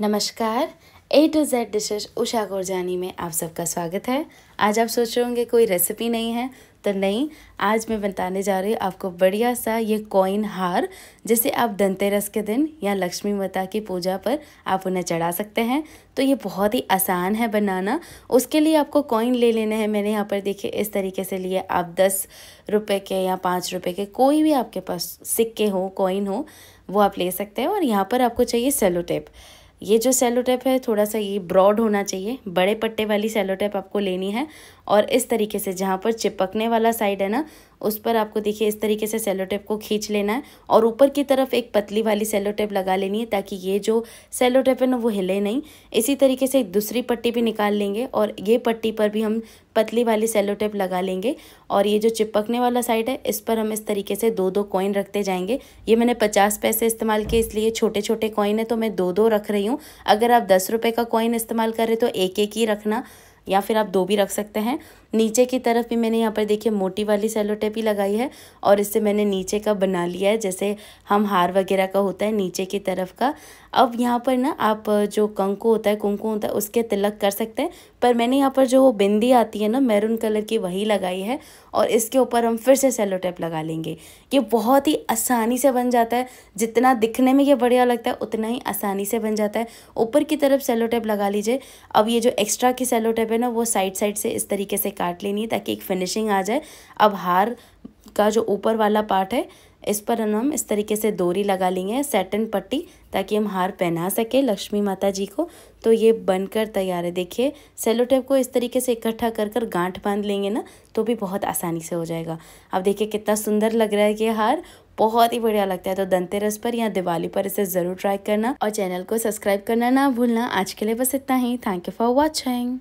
नमस्कार A to Z dishes Usha Gorjani में आप सबका स्वागत है आज आप सोच रहे होंगे कोई रेसिपी नहीं है तो नहीं आज मैं बताने जा रही हूँ आपको बढ़िया सा ये कॉइन हार जिसे आप धनतेरस के दिन या लक्ष्मी माता की पूजा पर आप उन्हें चढ़ा सकते हैं तो ये बहुत ही आसान है बनाना उसके लिए आपको कॉइन ले लेना है मैंने यहाँ पर देखिए इस तरीके से लिए आप दस रुपये के या पाँच रुपये के कोई भी आपके पास सिक्के हो कॉइन हो वो आप ले सकते हैं और यहाँ पर आपको चाहिए सेलो टेप ये जो सेलो टेप है थोड़ा सा ये ब्रॉड होना चाहिए बड़े पट्टे वाली सेलो टेप आपको लेनी है और इस तरीके से जहाँ पर चिपकने वाला साइड है ना उस पर आपको देखिए इस तरीके से सेलो टेप को खींच लेना है और ऊपर की तरफ एक पतली वाली सेलो टेप लगा लेनी है ताकि ये जो सेलो टेप है ना वो हिले नहीं इसी तरीके से एक दूसरी पट्टी भी निकाल लेंगे और ये पट्टी पर भी हम पतली वाली सेलो टेप लगा लेंगे और ये जो चिपकने वाला साइड है इस पर हम इस तरीके से दो दो कॉइन रखते जाएंगे ये मैंने पचास पैसे इस्तेमाल किए इसलिए छोटे छोटे कॉइन है तो मैं दो दो रख रही हूँ अगर आप दस रुपये का कॉइन इस्तेमाल कर रहे तो एक एक ही रखना या फिर आप दो भी रख सकते हैं नीचे की तरफ भी मैंने यहाँ पर देखिए मोटी वाली सेलो टेप ही लगाई है और इससे मैंने नीचे का बना लिया है जैसे हम हार वगैरह का होता है नीचे की तरफ का अब यहाँ पर ना आप जो कंकु होता है कुंकु होता है उसके तिलक कर सकते हैं पर मैंने यहाँ पर जो वो बिंदी आती है ना मैरून कलर की वही लगाई है और इसके ऊपर हम फिर से सेलो टेप लगा लेंगे ये बहुत ही आसानी से बन जाता है जितना दिखने में ये बढ़िया लगता है उतना ही आसानी से बन जाता है ऊपर की तरफ सेलो टेप लगा लीजिए अब ये जो एक्स्ट्रा की सेलो टेप रिबन ना वो साइड साइड से इस तरीके से काट लेनी है ताकि एक फिनिशिंग आ जाए अब हार का जो ऊपर वाला पार्ट है इस पर हम इस तरीके से डोरी लगा लेंगे सेटन पट्टी ताकि हम हार पहना सके लक्ष्मी माता जी को तो ये बनकर तैयार है देखिए सेलो टेप को इस तरीके से इकट्ठा कर कर गांठ बांध लेंगे ना तो भी बहुत आसानी से हो जाएगा अब देखिए कितना सुंदर लग रहा है कि हार बहुत ही बढ़िया लगता है तो धनतेरस पर या दिवाली पर इसे ज़रूर ट्राई करना और चैनल को सब्सक्राइब करना ना भूलना आज के लिए बस इतना ही थैंक यू फॉर वॉचिंग